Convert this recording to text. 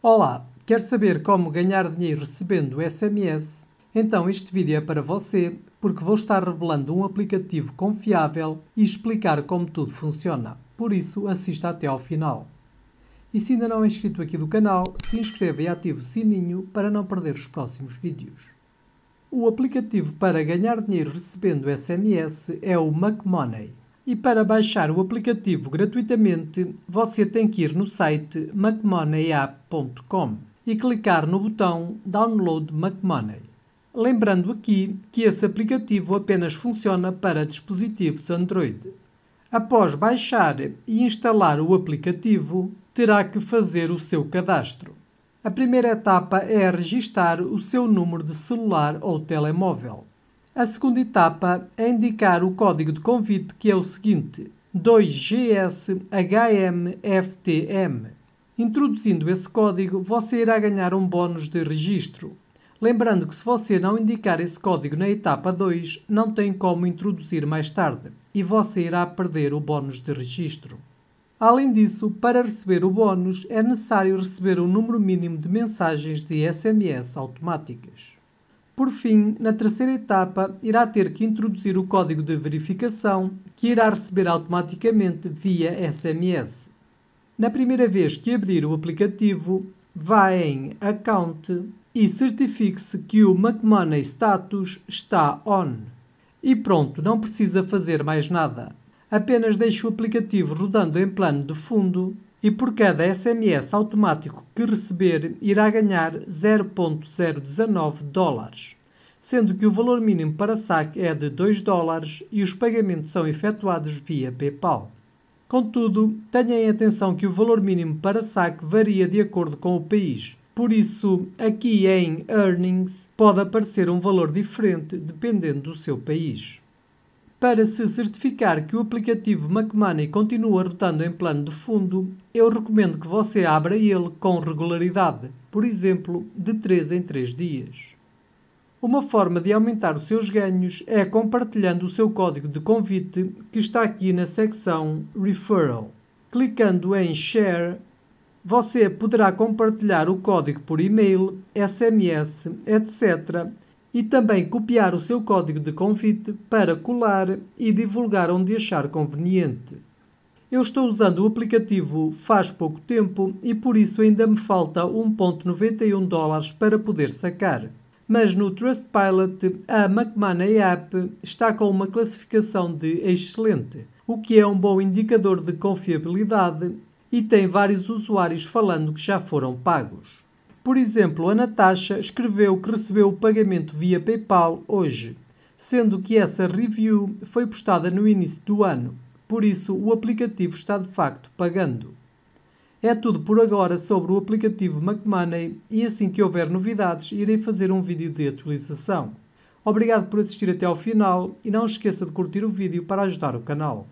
Olá, quer saber como ganhar dinheiro recebendo SMS? Então este vídeo é para você, porque vou estar revelando um aplicativo confiável e explicar como tudo funciona. Por isso, assista até ao final. E se ainda não é inscrito aqui do canal, se inscreva e ative o sininho para não perder os próximos vídeos. O aplicativo para ganhar dinheiro recebendo SMS é o MacMoney. E para baixar o aplicativo gratuitamente, você tem que ir no site macmoneyapp.com e clicar no botão Download MacMoney. Lembrando aqui que esse aplicativo apenas funciona para dispositivos Android. Após baixar e instalar o aplicativo, terá que fazer o seu cadastro. A primeira etapa é registar o seu número de celular ou telemóvel. A segunda etapa é indicar o código de convite que é o seguinte: 2GSHMFTM. Introduzindo esse código, você irá ganhar um bônus de registro. Lembrando que se você não indicar esse código na etapa 2, não tem como introduzir mais tarde e você irá perder o bônus de registro. Além disso, para receber o bônus é necessário receber um número mínimo de mensagens de SMS automáticas. Por fim, na terceira etapa, irá ter que introduzir o código de verificação, que irá receber automaticamente via SMS. Na primeira vez que abrir o aplicativo, vá em Account e certifique-se que o McMoney Status está on. E pronto, não precisa fazer mais nada. Apenas deixe o aplicativo rodando em plano de fundo e por cada SMS automático que receber irá ganhar 0.019 dólares, sendo que o valor mínimo para saque é de 2 dólares e os pagamentos são efetuados via PayPal. Contudo, tenha em atenção que o valor mínimo para saque varia de acordo com o país. Por isso, aqui em Earnings pode aparecer um valor diferente dependendo do seu país. Para se certificar que o aplicativo MacMoney continua rotando em plano de fundo, eu recomendo que você abra ele com regularidade, por exemplo, de 3 em 3 dias. Uma forma de aumentar os seus ganhos é compartilhando o seu código de convite que está aqui na secção Referral. Clicando em Share, você poderá compartilhar o código por e-mail, SMS, etc e também copiar o seu código de config para colar e divulgar onde achar conveniente. Eu estou usando o aplicativo faz pouco tempo e por isso ainda me falta 1.91 dólares para poder sacar. Mas no Trustpilot, a McManay App está com uma classificação de excelente, o que é um bom indicador de confiabilidade e tem vários usuários falando que já foram pagos. Por exemplo, a Natasha escreveu que recebeu o pagamento via PayPal hoje, sendo que essa review foi postada no início do ano, por isso o aplicativo está de facto pagando. É tudo por agora sobre o aplicativo McMoney e assim que houver novidades irei fazer um vídeo de atualização. Obrigado por assistir até ao final e não esqueça de curtir o vídeo para ajudar o canal.